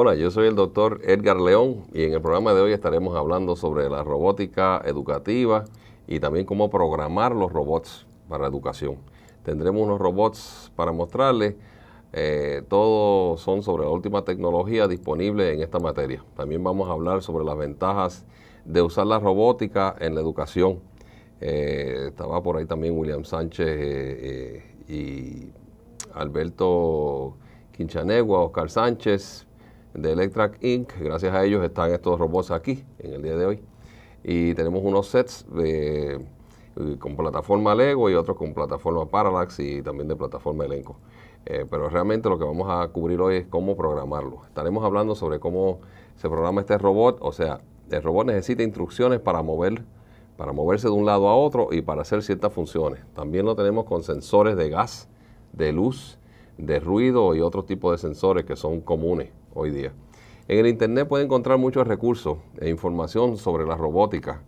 Hola, yo soy el doctor Edgar León y en el programa de hoy estaremos hablando sobre la robótica educativa y también cómo programar los robots para educación. Tendremos unos robots para mostrarles. Eh, todos son sobre la última tecnología disponible en esta materia. También vamos a hablar sobre las ventajas de usar la robótica en la educación. Eh, estaba por ahí también William Sánchez eh, y Alberto Quinchanegua, Oscar Sánchez, de Electra Inc. Gracias a ellos están estos robots aquí en el día de hoy. Y tenemos unos sets eh, con plataforma Lego y otros con plataforma Parallax y también de plataforma Elenco. Eh, pero realmente lo que vamos a cubrir hoy es cómo programarlo. Estaremos hablando sobre cómo se programa este robot, o sea, el robot necesita instrucciones para mover para moverse de un lado a otro y para hacer ciertas funciones. También lo tenemos con sensores de gas, de luz, de ruido y otro tipo de sensores que son comunes hoy día. En el Internet puede encontrar muchos recursos e información sobre la robótica.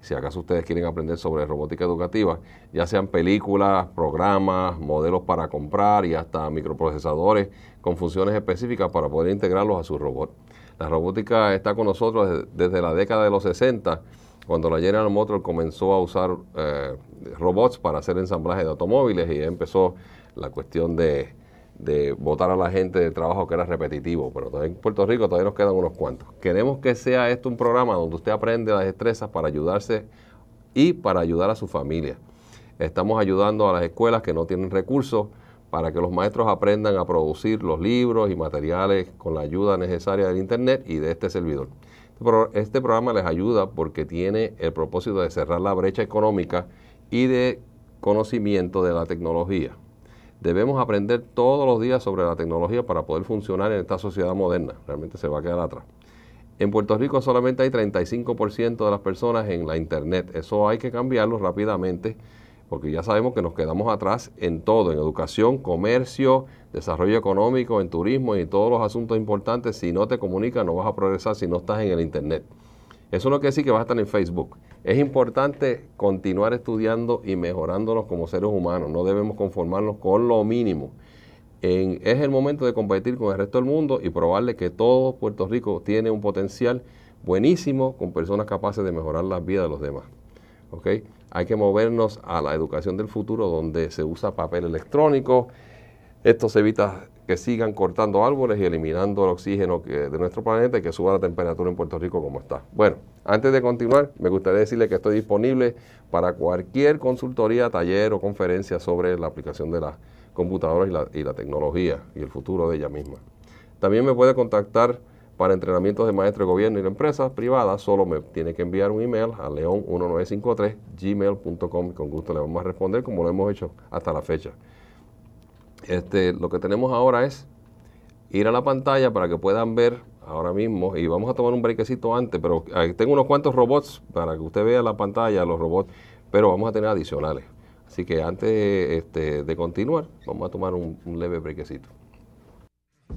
Si acaso ustedes quieren aprender sobre robótica educativa, ya sean películas, programas, modelos para comprar y hasta microprocesadores con funciones específicas para poder integrarlos a su robot. La robótica está con nosotros desde la década de los 60, cuando la General Motors comenzó a usar eh, robots para hacer ensamblaje de automóviles y empezó la cuestión de de votar a la gente de trabajo que era repetitivo, pero en Puerto Rico todavía nos quedan unos cuantos. Queremos que sea esto un programa donde usted aprende las destrezas para ayudarse y para ayudar a su familia. Estamos ayudando a las escuelas que no tienen recursos para que los maestros aprendan a producir los libros y materiales con la ayuda necesaria del Internet y de este servidor. Este, este programa les ayuda porque tiene el propósito de cerrar la brecha económica y de conocimiento de la tecnología debemos aprender todos los días sobre la tecnología para poder funcionar en esta sociedad moderna. Realmente se va a quedar atrás. En Puerto Rico solamente hay 35% de las personas en la Internet. Eso hay que cambiarlo rápidamente porque ya sabemos que nos quedamos atrás en todo, en educación, comercio, desarrollo económico, en turismo y en todos los asuntos importantes. Si no te comunicas, no vas a progresar si no estás en el Internet. Eso no quiere decir que vas a estar en Facebook. Es importante continuar estudiando y mejorándonos como seres humanos. No debemos conformarnos con lo mínimo. es el momento de competir con el resto del mundo y probarle que todo Puerto Rico tiene un potencial buenísimo con personas capaces de mejorar la vida de los demás. ¿Okay? Hay que movernos a la educación del futuro donde se usa papel electrónico. Esto se evita que sigan cortando árboles y eliminando el oxígeno de nuestro planeta y que suba la temperatura en Puerto Rico como está. Bueno, antes de continuar, me gustaría decirle que estoy disponible para cualquier consultoría, taller o conferencia sobre la aplicación de las computadoras y la, tecnología y el futuro de ella misma. También me puede contactar para entrenamientos de maestro de gobierno y de empresas privadas. Solo me tiene que enviar un email a leon 1953 gmail.com. Con gusto le vamos a responder como lo hemos hecho hasta la fecha. Este, lo que tenemos ahora es ir a la pantalla para que puedan ver ahora mismo y vamos a tomar un brequecito antes, pero eh, tengo unos cuantos robots para que usted vea la pantalla, los robots, pero vamos a tener adicionales. Así que antes este, de continuar, vamos a tomar un, un leve brequecito.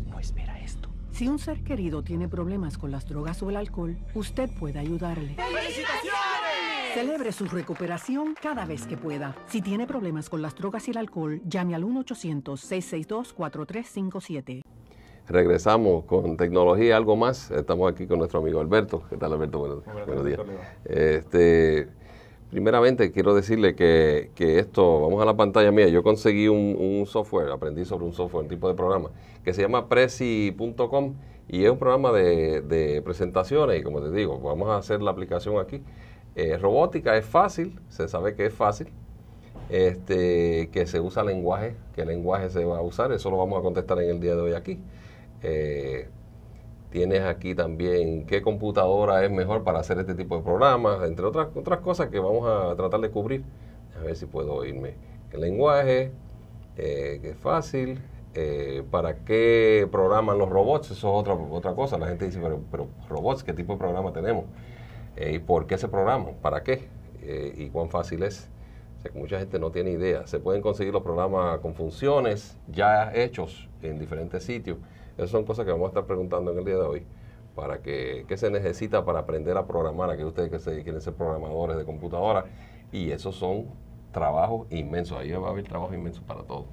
No espera esto. Si un ser querido tiene problemas con las drogas o el alcohol, usted puede ayudarle. ¡Felicitaciones! Celebre su recuperación cada vez que pueda. Si tiene problemas con las drogas y el alcohol, llame al 1-800-662-4357. Regresamos con tecnología, algo más. Estamos aquí con nuestro amigo Alberto. ¿Qué tal, Alberto? Buenos, días. Este, primeramente, quiero decirle que, esto, vamos a la pantalla mía. Yo conseguí un, software, aprendí sobre un software, un tipo de programa, que se llama Prezi.com y es un programa de, presentaciones. Y como te digo, vamos a hacer la aplicación aquí. Eh, robótica es fácil, se sabe que es fácil, este, que se usa lenguaje, qué lenguaje se va a usar, eso lo vamos a contestar en el día de hoy aquí. Eh, tienes aquí también qué computadora es mejor para hacer este tipo de programas, entre otras, otras cosas que vamos a tratar de cubrir. A ver si puedo irme. El lenguaje, eh, es fácil. Eh, ¿Para qué programan los robots? Eso es otra, otra cosa. La gente dice, pero, pero robots, ¿qué tipo de programa tenemos? Eh, ¿Y por qué se programan? ¿Para qué? ¿Y cuán fácil es? mucha gente no tiene idea. Se pueden conseguir los programas con funciones ya hechos en diferentes sitios. Esas son cosas que vamos a estar preguntando en el día de hoy para que, qué se necesita para aprender a programar, aquellos ustedes que se, quieren ser programadores de computadora. Y esos son trabajos inmensos, ahí va a haber trabajo inmensos para todos.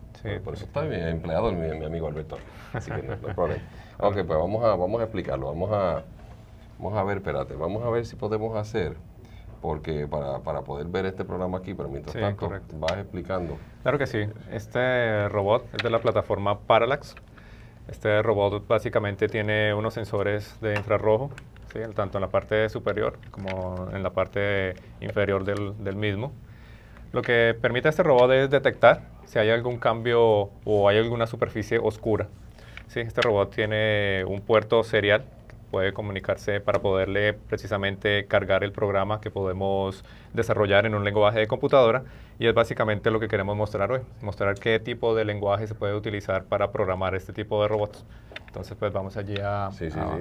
por eso está mi empleado, mi, amigo Alberto. Así que no, hay problema. Ok, pues vamos a, vamos a explicarlo, vamos a, vamos a ver, espérate, vamos a ver si podemos hacer porque para, poder ver este programa aquí, pero mientras tanto correcto. vas explicando. Claro que sí. Este robot es de la plataforma Parallax, este robot básicamente tiene unos sensores de infrarrojo, tanto en la parte superior como en la parte inferior del, mismo. Lo que permite a este robot es detectar si hay algún cambio o hay alguna superficie oscura. Este robot tiene un puerto serial puede comunicarse para poderle precisamente cargar el programa que podemos desarrollar en un lenguaje de computadora y es básicamente lo que queremos mostrar hoy, mostrar qué tipo de lenguaje se puede utilizar para programar este tipo de robots. Entonces, pues vamos allí a,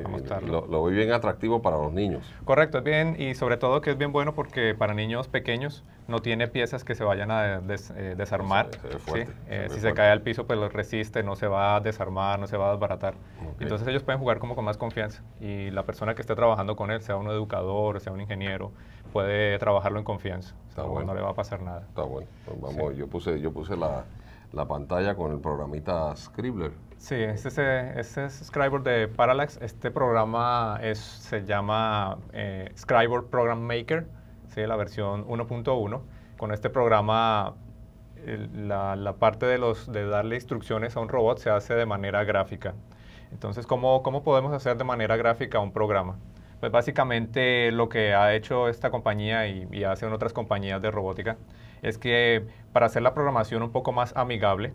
mostrarlo. Lo, lo, bien atractivo para los niños. Correcto, es bien, y sobre todo que es bien bueno porque para niños pequeños no tiene piezas que se vayan a eh, desarmar. Se, eh, si se cae al piso, pues lo resiste, no se va a desarmar, no se va a desbaratar. Entonces ellos pueden jugar como con más confianza. Y la persona que esté trabajando con él, sea un educador, sea un ingeniero, puede trabajarlo en confianza. bueno. No le va a pasar nada. Está bueno. Pues, vamos, yo puse, yo puse la, la pantalla con el programita Scribbler. Sí, este, es Scriber de Parallax. Este programa se llama eh, Program Maker, ¿sí? la versión 1.1. Con este programa, la, parte de, los, de darle instrucciones a un robot se hace de manera gráfica. Entonces, ¿cómo, podemos hacer de manera gráfica un programa? Pues básicamente lo que ha hecho esta compañía y, y hacen otras compañías de robótica es que para hacer la programación un poco más amigable,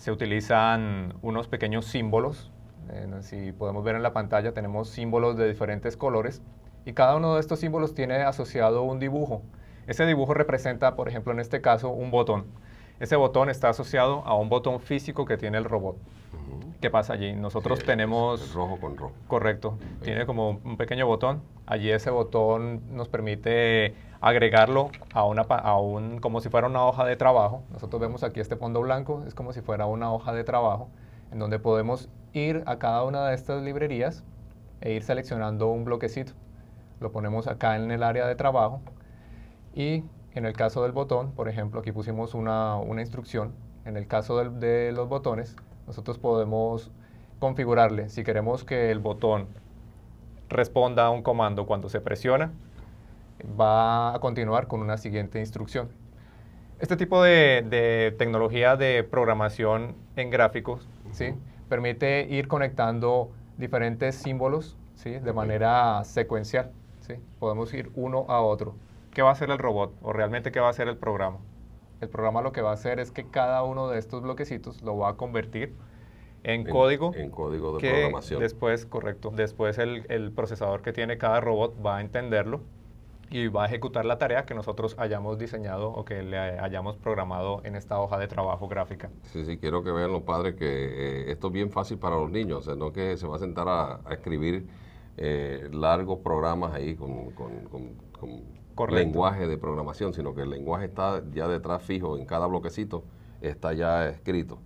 se utilizan unos pequeños símbolos. si podemos ver en la pantalla, tenemos símbolos de diferentes colores y cada uno de estos símbolos tiene asociado un dibujo. Ese dibujo representa, por ejemplo, en este caso, un botón. Ese botón está asociado a un botón físico que tiene el robot. ¿Qué pasa allí? Nosotros tenemos... Rojo con rojo. Correcto. Tiene como un pequeño botón. Allí ese botón nos permite agregarlo a, una, como si fuera una hoja de trabajo. Nosotros vemos aquí este fondo blanco, es como si fuera una hoja de trabajo, en donde podemos ir a cada una de estas librerías e ir seleccionando un bloquecito. Lo ponemos acá en el área de trabajo y en el caso del botón, por ejemplo, aquí pusimos una, una instrucción. En el caso de los botones, nosotros podemos configurarle si queremos que el botón responda a un comando cuando se presiona va a continuar con una siguiente instrucción. Este tipo de, tecnología de programación en gráficos ¿sí? permite ir conectando diferentes símbolos ¿sí? de manera secuencial. ¿sí? Podemos ir uno a otro. ¿Qué va a hacer el robot o realmente qué va a hacer el programa? El programa lo que va a hacer es que cada uno de estos bloquecitos lo va a convertir en, código. En código de programación. Después, correcto. Después el procesador que tiene cada robot va a entenderlo y va a ejecutar la tarea que nosotros hayamos diseñado o que le hayamos programado en esta hoja de trabajo gráfica. Sí, sí, quiero que vean los padres que eh, esto es bien fácil para los niños, o no que se va a sentar a, escribir eh, largos programas ahí con, con lenguaje de programación, sino que el lenguaje está ya detrás fijo en cada bloquecito, está ya escrito.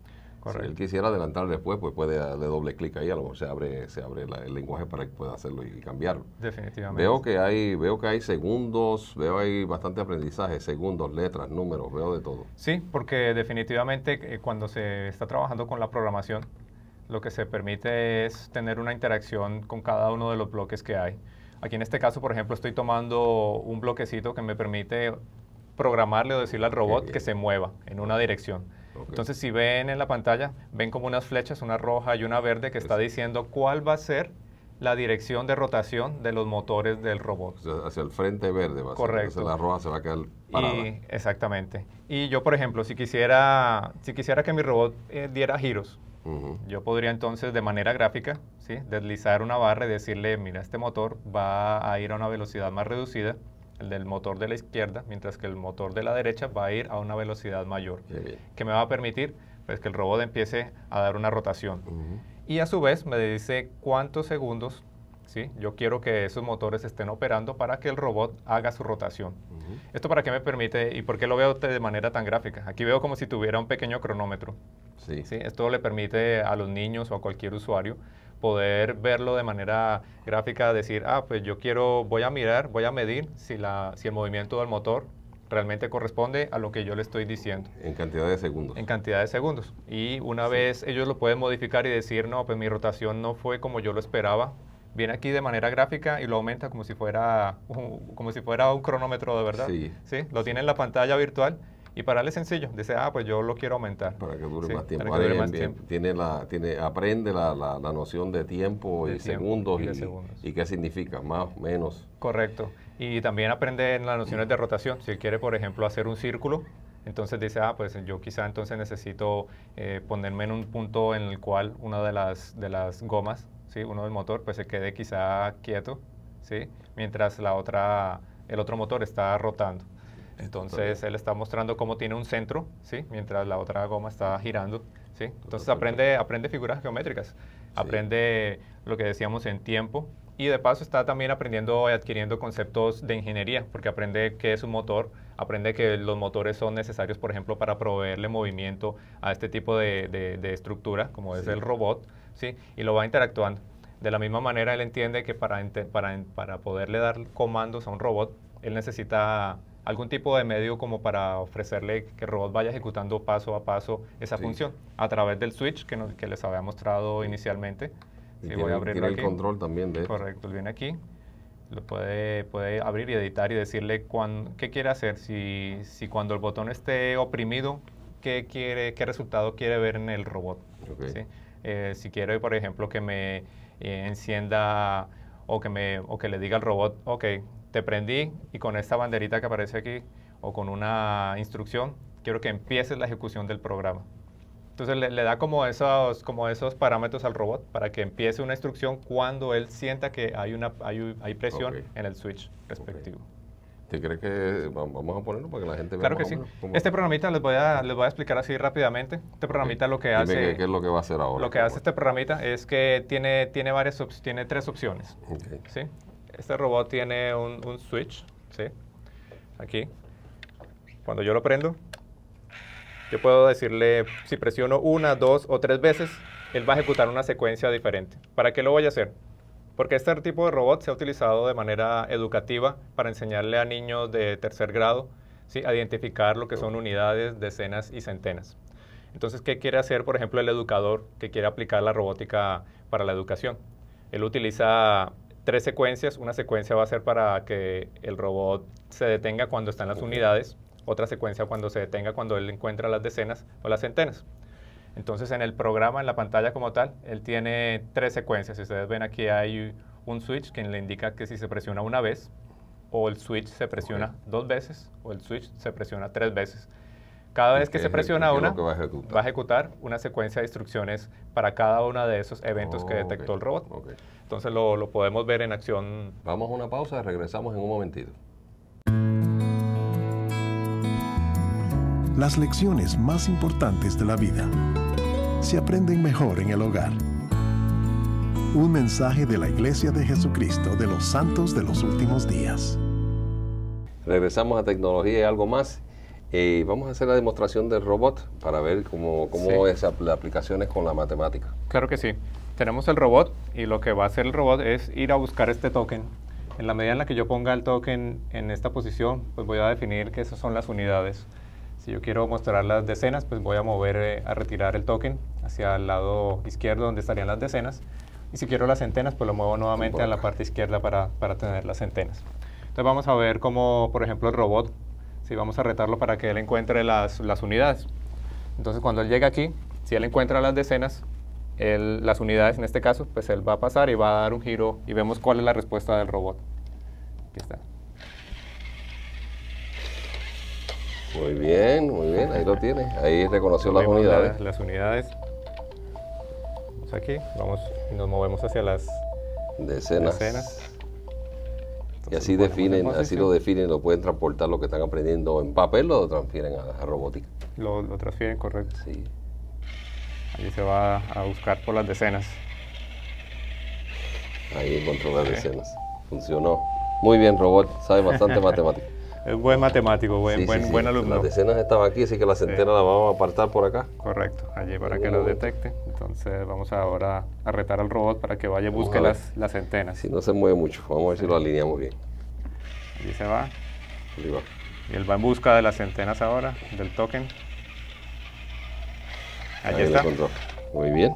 Si él quisiera adelantar después, pues puede darle doble clic ahí, a lo mejor se abre, se abre el lenguaje para que pueda hacerlo y cambiarlo. Definitivamente. Veo que hay, veo que hay segundos, veo hay bastante aprendizaje, segundos, letras, números, veo de todo. Sí, porque definitivamente eh, cuando se está trabajando con la programación, lo que se permite es tener una interacción con cada uno de los bloques que hay. Aquí en este caso, por ejemplo, estoy tomando un bloquecito que me permite programarle o decirle al robot que se mueva en una dirección. Entonces, si ven en la pantalla, ven como unas flechas, una roja y una verde que está diciendo cuál va a ser la dirección de rotación de los motores del robot. hacia el frente verde va Correcto. Hacia la roja se va a quedar parada. exactamente. Y yo, por ejemplo, si quisiera, si quisiera que mi robot eh, diera giros, yo podría entonces de manera gráfica ¿sí? deslizar una barra y decirle, mira, este motor va a ir a una velocidad más reducida el del motor de la izquierda, mientras que el motor de la derecha va a ir a una velocidad mayor, que me va a permitir pues, que el robot empiece a dar una rotación. Y a su vez me dice cuántos segundos ¿sí? yo quiero que esos motores estén operando para que el robot haga su rotación. ¿Esto para qué me permite y por qué lo veo de manera tan gráfica? Aquí veo como si tuviera un pequeño cronómetro. ¿sí? Esto le permite a los niños o a cualquier usuario poder verlo de manera gráfica, decir, ah, pues yo quiero, voy a mirar, voy a medir si, la, si el movimiento del motor realmente corresponde a lo que yo le estoy diciendo. En cantidad de segundos. En cantidad de segundos. Y una vez ellos lo pueden modificar y decir, no, pues mi rotación no fue como yo lo esperaba, viene aquí de manera gráfica y lo aumenta como si fuera como si fuera un cronómetro de verdad. Sí. ¿Sí? Lo tiene en la pantalla virtual y para él es sencillo, dice, ah, pues yo lo quiero aumentar. Para que dure más tiempo. dure Tiene la, tiene, aprende la, la, noción de tiempo, y, segundos y, y, qué significa, más, menos. Correcto. Y también aprende las nociones de rotación. Si él quiere, por ejemplo, hacer un círculo, entonces dice, ah, pues yo quizá entonces necesito eh, ponerme en un punto en el cual una de las, de las gomas, ¿sí? uno del motor, pues se quede quizá quieto, ¿sí? mientras la otra, el otro motor está rotando. Entonces él está mostrando cómo tiene un centro, ¿sí? mientras la otra goma está girando. ¿sí? Entonces aprende, aprende figuras geométricas, aprende lo que decíamos en tiempo y de paso está también aprendiendo y adquiriendo conceptos de ingeniería, porque aprende qué es un motor, aprende que los motores son necesarios, por ejemplo, para proveerle movimiento a este tipo de, de, estructura, como es el robot, ¿sí? y lo va interactuando. De la misma manera, él entiende que para, para poderle dar comandos a un robot, él necesita algún tipo de medio como para ofrecerle que el robot vaya ejecutando paso a paso esa función a través del switch que, que les había mostrado inicialmente. Y voy a abrirlo el control también de Correcto, viene aquí. Lo puede, puede abrir y editar y decirle cuán, qué quiere hacer. Si, si cuando el botón esté oprimido, qué, quiere, qué resultado quiere ver en el robot. Eh, si quiere, por ejemplo, que me eh, encienda o que, le diga al robot, ok, te prendí y con esta banderita que aparece aquí o con una instrucción, quiero que empieces la ejecución del programa. Entonces le, da como esos, como esos parámetros al robot para que empiece una instrucción cuando él sienta que hay, hay, presión en el switch respectivo. ¿Te crees que vamos a ponerlo para que la gente vea? Claro que sí. Este programita les voy, a, les voy a explicar así rápidamente. Este programita lo que hace... Qué, es lo que va a hacer ahora? Lo que hace este programita es que tiene, tiene, varias, tiene tres opciones. ¿sí? Este robot tiene un, un switch, ¿sí? aquí. Cuando yo lo prendo, yo puedo decirle, si presiono una, dos o tres veces, él va a ejecutar una secuencia diferente. ¿Para qué lo voy a hacer? porque este tipo de robot se ha utilizado de manera educativa para enseñarle a niños de tercer grado a identificar lo que son unidades, decenas y centenas. Entonces, ¿qué quiere hacer, por ejemplo, el educador que quiere aplicar la robótica para la educación? Él utiliza tres secuencias. Una secuencia va a ser para que el robot se detenga cuando están las unidades, otra secuencia cuando se detenga cuando él encuentra las decenas o las centenas. Entonces, en el programa, en la pantalla como tal, él tiene tres secuencias. Si ustedes ven aquí hay un switch que le indica que si se presiona una vez, o el switch se presiona dos veces, o el switch se presiona tres veces. Cada vez que se este presiona una, va a, ejecutar una secuencia de instrucciones para cada uno de esos eventos que detectó el robot. Entonces lo, lo podemos ver en acción. Vamos a una pausa, regresamos en un momentito. Las lecciones más importantes de la vida se aprenden mejor en el hogar. Un mensaje de la Iglesia de Jesucristo de los Santos de los Últimos Días. Regresamos a tecnología y algo más. vamos a hacer la demostración del robot para ver cómo, cómo es las aplicaciones con la matemática. Claro que sí. Tenemos el robot y lo que va a hacer el robot es ir a buscar este token. En la medida en la que yo ponga el token en esta posición, pues voy a definir que esas son las unidades. Si yo quiero mostrar las decenas, pues voy a mover, eh, a retirar el token hacia el lado izquierdo donde estarían las decenas. Y si quiero las centenas, pues lo muevo nuevamente a la parte izquierda para, tener las centenas. Entonces vamos a ver cómo, por ejemplo, el robot, si vamos a retarlo para que él encuentre las, unidades. Entonces cuando él llega aquí, si él encuentra las decenas, las unidades en este caso, pues él va a pasar y va a dar un giro y vemos cuál es la respuesta del robot. Aquí está. Muy bien, muy bien, ahí lo tiene. Ahí reconoció las unidades. Las, unidades. Vamos aquí, vamos y nos movemos hacia las decenas. decenas. y así definen, así lo definen, lo pueden transportar lo que están aprendiendo en papel lo transfieren a, robótica. Lo, transfieren, correcto. Sí. Allí se va a buscar por las decenas. Ahí encontró las decenas. Funcionó. Muy bien, robot. Sabe bastante matemática. Es buen matemático, buen, buen, alumno. Las decenas estaban aquí, así que la centena la vamos a apartar por acá. Correcto, allí para que lo uh. detecte. Entonces vamos ahora a retar al robot para que vaya y busque las, las, centenas. Si no se mueve mucho, vamos a ver si lo alineamos bien. Allí se va. Allí va. Y él va en busca de las centenas ahora, del token. Allí Ahí está. Muy bien.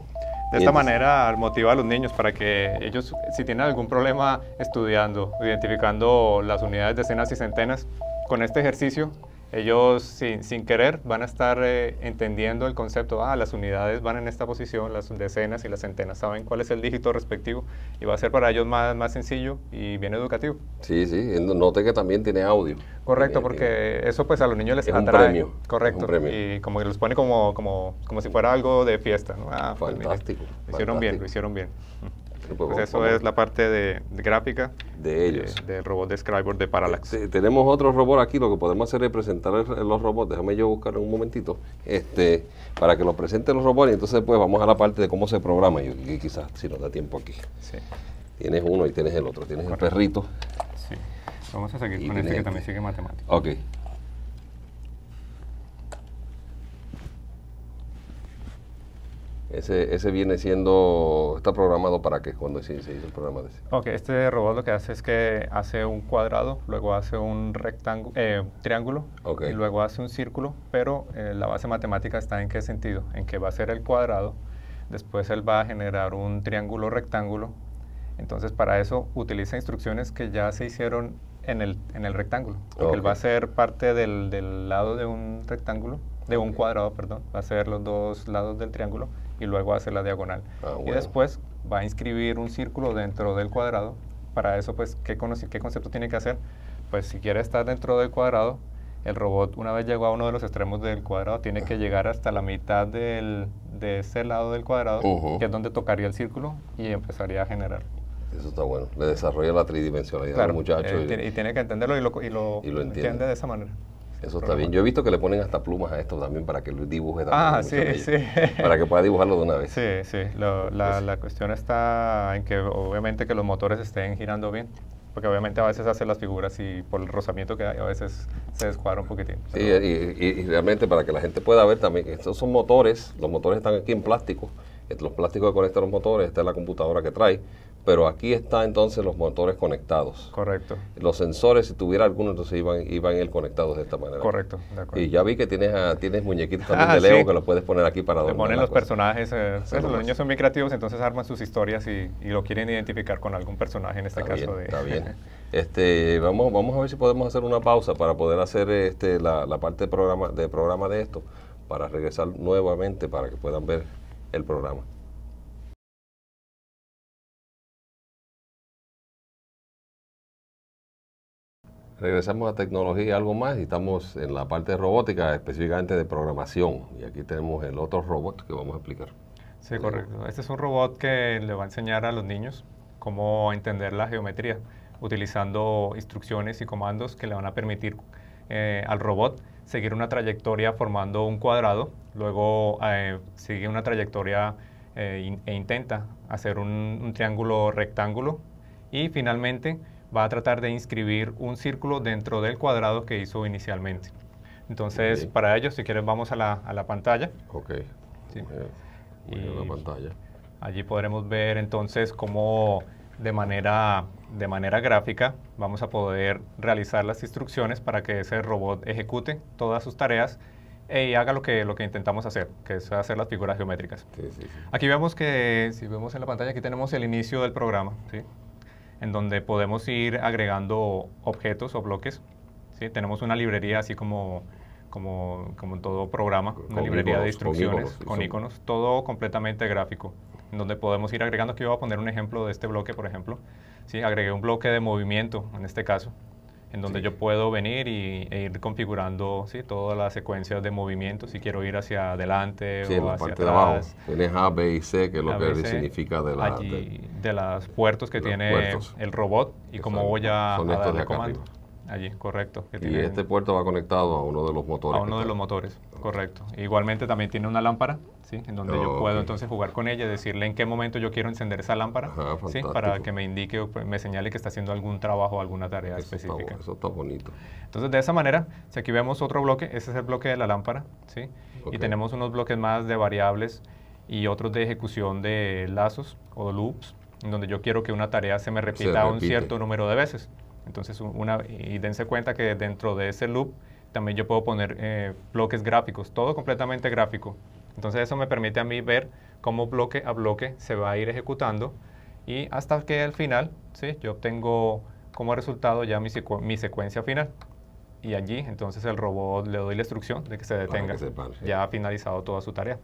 De esta manera motiva a los niños para que ellos, si tienen algún problema estudiando, identificando las unidades, decenas y centenas, con este ejercicio ellos sin, sin, querer van a estar eh, entendiendo el concepto, ah, las unidades van en esta posición, las decenas y las centenas saben cuál es el dígito respectivo y va a ser para ellos más, más sencillo y bien educativo. Sí, sí, note que también tiene audio. Correcto, porque eso pues a los niños les es Un premio, correcto, un premio. y como que los pone como, como, como si fuera algo de fiesta. ¿no? Ah, pues, fantástico, hicieron bien, lo hicieron bien. Pues eso es la parte de, gráfica de ellos. del robot de de Parallax. Eh, tenemos otro robot aquí, lo que podemos hacer es presentar los robots. Déjame yo buscar un momentito este, para que lo presenten los robots y entonces pues vamos a la parte de cómo se programa. y quizás si nos da tiempo aquí. Tienes uno y tienes el otro. Tienes el perrito. Sí. Vamos a seguir con este que este. también sigue matemático. Ok. Ese, ese viene siendo, está programado para qué, cuando se, hizo el programa de ese. Ok, este robot lo que hace es que hace un cuadrado, luego hace un rectángulo, eh, triángulo, y luego hace un círculo, pero eh, la base matemática está en qué sentido, en que va a ser el cuadrado, después él va a generar un triángulo rectángulo, entonces para eso utiliza instrucciones que ya se hicieron en el, en el rectángulo, él va a ser parte del, del lado de un rectángulo, de un cuadrado, perdón, va a ser los dos lados del triángulo, y luego hace la diagonal. Ah, y después va a inscribir un círculo dentro del cuadrado. Para eso, pues, ¿qué, ¿qué concepto tiene que hacer? Pues si quiere estar dentro del cuadrado, el robot una vez llegó a uno de los extremos del cuadrado, tiene que llegar hasta la mitad de ese lado del cuadrado, que es donde tocaría el círculo y empezaría a generar. Eso está bueno. Le desarrolla la tridimensionalidad al muchacho. Eh, y, tiene que entenderlo y lo, entiende de esa manera. Eso está bien. Yo he visto que le ponen hasta plumas a esto también para que lo dibuje también. Ah, sí, sí. Para que pueda dibujarlo de una vez. Sí, sí. Pues la, cuestión está en que obviamente que los motores estén girando bien. Porque obviamente a veces hace las figuras y por el rozamiento que hay a veces se descuadra un poquitín. Sí, y, realmente para que la gente pueda ver también, estos son motores, los motores están aquí en plástico, los plásticos que conectan los motores, esta es la computadora que trae, pero aquí está entonces los motores conectados. Correcto. Los sensores, si tuviera alguno, entonces iban, iban conectados de esta manera. Correcto, de acuerdo. Y ya vi que tienes, tienes muñequitos ah, también de Lego que los puedes poner aquí para dormir. ponen los personajes, eh, los niños son muy creativos, entonces arman sus historias y, y lo quieren identificar con algún personaje en este caso. Bien, Está bien. Este, vamos, vamos a ver si podemos hacer una pausa para poder hacer este, la, la parte de programa, de programa de esto, para regresar nuevamente para que puedan ver el programa. Regresamos a tecnología algo más y estamos en la parte de robótica, específicamente de programación. Y aquí tenemos el otro robot que vamos a explicar. Sí, correcto. Este es un robot que le va a enseñar a los niños cómo entender la geometría, utilizando instrucciones y comandos que le van a permitir eh, al robot seguir una trayectoria formando un cuadrado, luego eh, sigue una trayectoria eh, e intenta hacer un, un triángulo rectángulo y finalmente va a tratar de inscribir un círculo dentro del cuadrado que hizo inicialmente. Entonces, para ello, si quieren, vamos a la, pantalla. Ok. Sí. Voy a, la pantalla. Allí podremos ver entonces cómo de manera, de manera gráfica vamos a poder realizar las instrucciones para que ese robot ejecute todas sus tareas e, y haga lo que, lo que intentamos hacer, que es hacer las figuras geométricas. sí, sí. Aquí vemos que, si vemos en la pantalla, aquí tenemos el inicio del programa. ¿sí? en donde podemos ir agregando objetos o bloques. Tenemos una librería así como, como, todo programa, una librería de instrucciones con, iconos, todo completamente gráfico, en donde podemos ir agregando. Aquí voy a poner un ejemplo de este bloque, por ejemplo. Agregué un bloque de movimiento, en este caso en donde yo puedo venir y, e ir configurando ¿sí? todas las secuencias de movimiento si quiero ir hacia adelante o la hacia parte atrás. De abajo. A, B y C, que es lo que significa de, la, de, las puertos que tiene el robot y cómo voy a, a darle comando. Allí, correcto. y este puerto va conectado a uno de los motores. A uno de los motores, correcto. Igualmente también tiene una lámpara, ¿sí? En donde yo puedo entonces jugar con ella, decirle en qué momento yo quiero encender esa lámpara, ¿sí? Para que me indique o pues, me señale que está haciendo algún trabajo o alguna tarea específica. eso está bonito. Entonces, de esa manera, si aquí vemos otro bloque, ese es el bloque de la lámpara, ¿sí? Y tenemos unos bloques más de variables y otros de ejecución de lazos o loops, en donde yo quiero que una tarea se me repita un cierto número de veces. Entonces, una, y dense cuenta que dentro de ese loop también yo puedo poner eh, bloques gráficos, todo completamente gráfico. Entonces eso me permite a mí ver cómo bloque a bloque se va a ir ejecutando y hasta que al final ¿sí? yo obtengo como resultado ya mi, mi secuencia final. Y allí entonces el robot le doy la instrucción de que se detenga. Ya ha finalizado toda su tarea.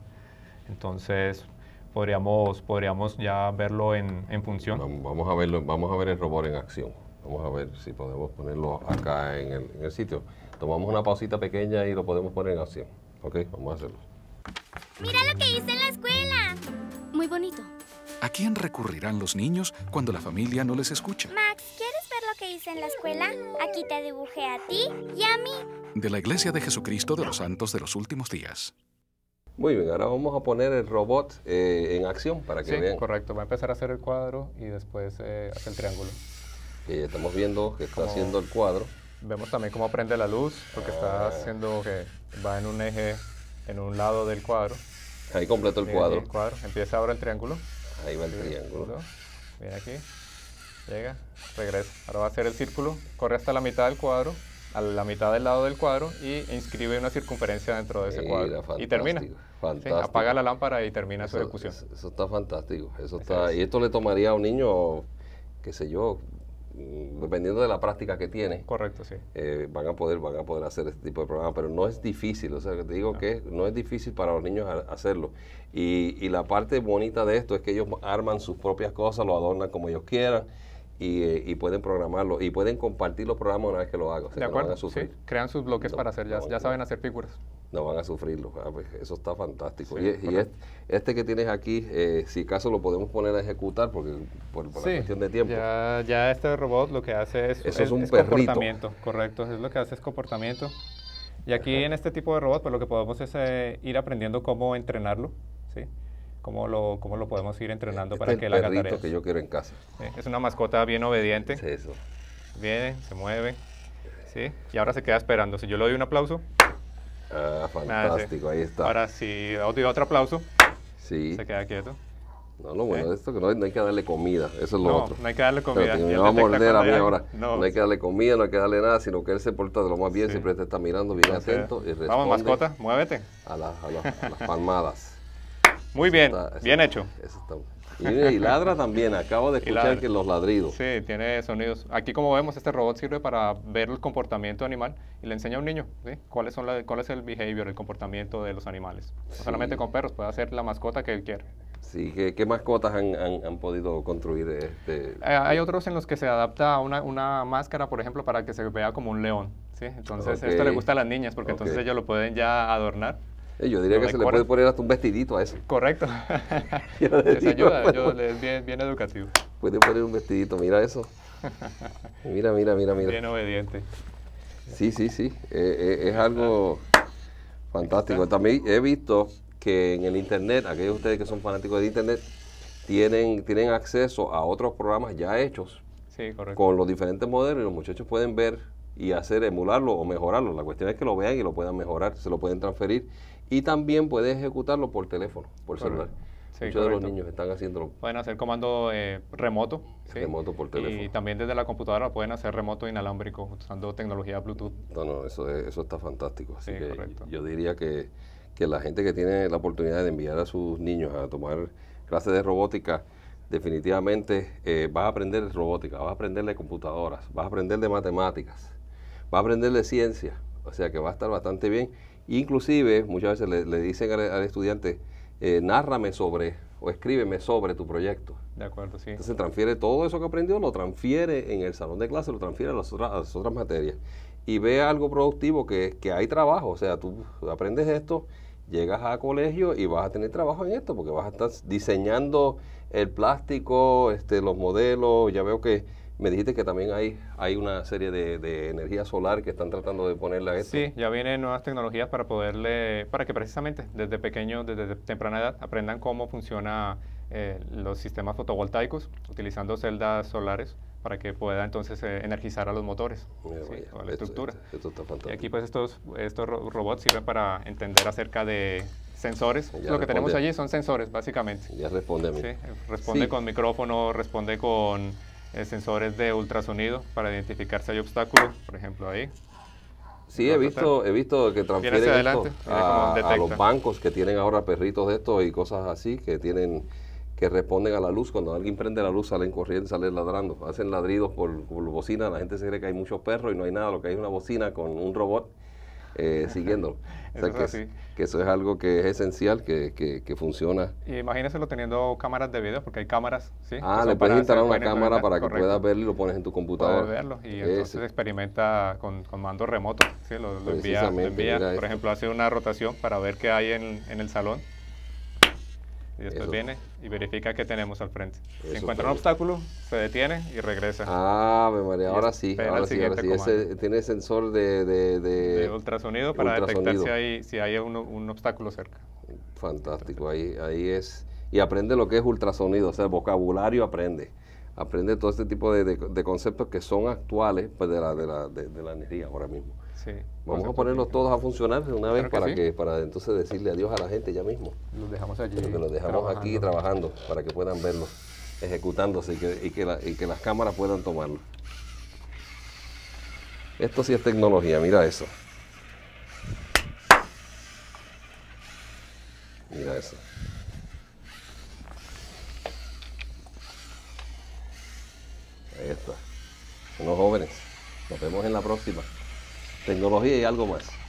Entonces podríamos, podríamos ya verlo en, en función. Vamos a, verlo, vamos a ver el robot en acción. Vamos a ver si podemos ponerlo acá en el, sitio. Tomamos una pausita pequeña y lo podemos poner en acción. Ok, vamos a hacerlo. Mira lo que hice en la escuela. Muy bonito. ¿A quién recurrirán los niños cuando la familia no les escucha? Max, ¿quieres ver lo que hice en la escuela? Aquí te dibujé a ti y a mí. De la Iglesia de Jesucristo de los Santos de los Últimos Días. Muy bien, ahora vamos a poner el robot eh, en acción para que sí, vean. correcto. voy a empezar a hacer el cuadro y después eh, el triángulo que estamos viendo que está haciendo el cuadro. Vemos también cómo prende la luz, porque está ah. haciendo que va en un eje, en un lado del cuadro. Ahí completo el cuadro. Empieza ahora el triángulo. Ahí va el triángulo. Viene aquí, llega, regresa. Ahora va a hacer el círculo, corre hasta la mitad del cuadro, a la mitad del lado del cuadro y inscribe una circunferencia dentro de ese cuadro. y termina. apaga la lámpara y termina su ejecución. Eso, está fantástico. Eso está, y esto le tomaría a un niño, qué sé yo, dependiendo de la práctica que tiene, correcto, sí. Eh, van a poder, van a poder hacer este tipo de programa, pero no es difícil, o sea, te digo que no es difícil para los niños hacerlo. Y, la parte bonita de esto es que ellos arman sus propias cosas, lo adornan como ellos quieran. Y, eh, pueden programarlo y pueden compartir los programas una vez que lo hagan. crean sus bloques para hacer, ya, ya saben hacer figuras no van a sufrirlo. Ah, pues, eso está fantástico. y, este, este, que tienes aquí, eh, si caso, lo podemos poner a ejecutar, porque por, la cuestión de tiempo. Ya, este robot lo que hace es, es, un comportamiento, correcto. Es lo que hace es comportamiento. Y aquí en este tipo de robot, pues lo que podemos es eh, ir aprendiendo cómo entrenarlo, ¿sí? Cómo lo, cómo lo podemos ir entrenando este para que haga tareas. que yo quiero en casa. es una mascota bien obediente. Es eso. Viene, se mueve, ¿sí? Y ahora se queda esperando. Si yo le doy un aplauso, Ah, ah fantástico, ahí está. Ahora sí, otro aplauso. Sí. Se queda quieto. No, lo bueno de esto que no, no hay que darle comida, eso es lo no, otro. No hay que darle comida. no va a morder a mí ahora. No, no hay que darle comida, no hay que darle nada, sino que él se porta de lo más bien, siempre te está mirando bien atento y responde. Vamos, mascota, muévete. A, a, las palmadas. Muy bien, bien hecho. Eso está, y, ladra también, acabo de escuchar que los ladridos. Sí, tiene sonidos. Aquí como vemos, este robot sirve para ver el comportamiento animal y le enseña a un niño ¿sí? ¿Cuál, son cuál es el behavior, el comportamiento de los animales. solamente con perros, puede hacer la mascota que él quiere. Sí, ¿qué, mascotas han, han, podido construir? Este? hay otros en los que se adapta una, una máscara, por ejemplo, para que se vea como un león. ¿sí? Entonces, esto le gusta a las niñas porque entonces ellos lo pueden ya adornar. Eh, yo diría que se le puede poner hasta un vestidito a eso. Correcto. yo es pues, bien, educativo. Puede poner un vestidito, mira eso. Mira, mira, mira, mira. Bien obediente. Sí, sí, sí. Eh, eh, es algo fantástico. También he visto que en el Internet, aquellos de ustedes que son fanáticos de Internet, tienen, tienen acceso a otros programas ya hechos. Sí, correcto. Con los diferentes modelos y los muchachos pueden ver y hacer emularlo o mejorarlo. La cuestión es que lo vean y lo puedan mejorar, se lo pueden transferir y también puedes ejecutarlo por teléfono, por celular. Muchos de los niños están haciendo Pueden hacer comando eh, remoto. Remoto por teléfono. Y también desde la computadora pueden hacer remoto inalámbrico usando tecnología Bluetooth. No, no, eso, eso está fantástico. Así que yo diría que, que la gente que tiene la oportunidad de enviar a sus niños a tomar clases de robótica, definitivamente eh, vas a aprender robótica, Va a aprender de computadoras, Va a aprender de matemáticas, va a aprender de ciencia, o sea que va a estar bastante bien. Inclusive, muchas veces le, dicen al, estudiante, eh, nárrame sobre o escríbeme sobre tu proyecto. De acuerdo, sí. Entonces transfiere todo eso que aprendió, lo transfiere en el salón de clase, lo transfiere a las otras, otras materias. Y ve algo productivo que, que hay trabajo, o sea, tú aprendes esto, llegas a colegio y vas a tener trabajo en esto, porque vas a estar diseñando el plástico, este, los modelos, ya veo que me dijiste que también hay, hay una serie de, energía solar que están tratando de ponerle a esto. Sí, ya vienen nuevas tecnologías para poderle, para que precisamente desde pequeño, desde temprana edad, aprendan cómo funciona eh, los sistemas fotovoltaicos utilizando celdas solares para que pueda entonces eh, energizar a los motores, sí, la estructura. aquí pues estos, estos robots sirven para entender acerca de sensores. Lo que tenemos allí son sensores, básicamente. Ya responde a mí. Sí, responde con micrófono, responde con eh, sensores de ultrasonido para identificar si hay obstáculos, por ejemplo ahí. Sí, he visto, he visto que transfieren a, los bancos que tienen ahora perritos de estos y cosas así que tienen que responden a la luz. Cuando alguien prende la luz salen corriendo, salen ladrando, hacen ladridos por, por bocina. La gente se cree que hay muchos perros y no hay nada. Lo que hay es una bocina con un robot eh, siguiéndolo. que, eso es algo que es esencial, que, funciona. Y lo teniendo cámaras de video, porque hay cámaras, ¿sí? Ah, le puedes instalar una cámara para que puedas verlo y lo pones en tu computador verlo y entonces experimenta con, mando remoto Lo, envía, por ejemplo, hace una rotación para ver qué hay en, en el salón y después viene y verifica que tenemos al frente. si encuentra un obstáculo, se detiene y regresa. Ah, me maría, ahora sí, ahora sí, tiene sensor de, ultrasonido para detectar si hay, si hay un, obstáculo cerca. Fantástico, ahí, ahí es. Y aprende lo que es ultrasonido, o sea, el vocabulario aprende. Aprende todo este tipo de, de conceptos que son actuales pues, de, la, de, la, de la energía ahora mismo. Vamos a ponerlos todos a funcionar de una vez para que, para entonces decirle adiós a la gente ya mismo. Los dejamos aquí trabajando para que puedan verlo, ejecutándose y que, las cámaras puedan tomarlo. Esto sí es tecnología, mira eso. Mira eso. Ahí está. Unos jóvenes. Nos vemos en la próxima tecnología y algo más.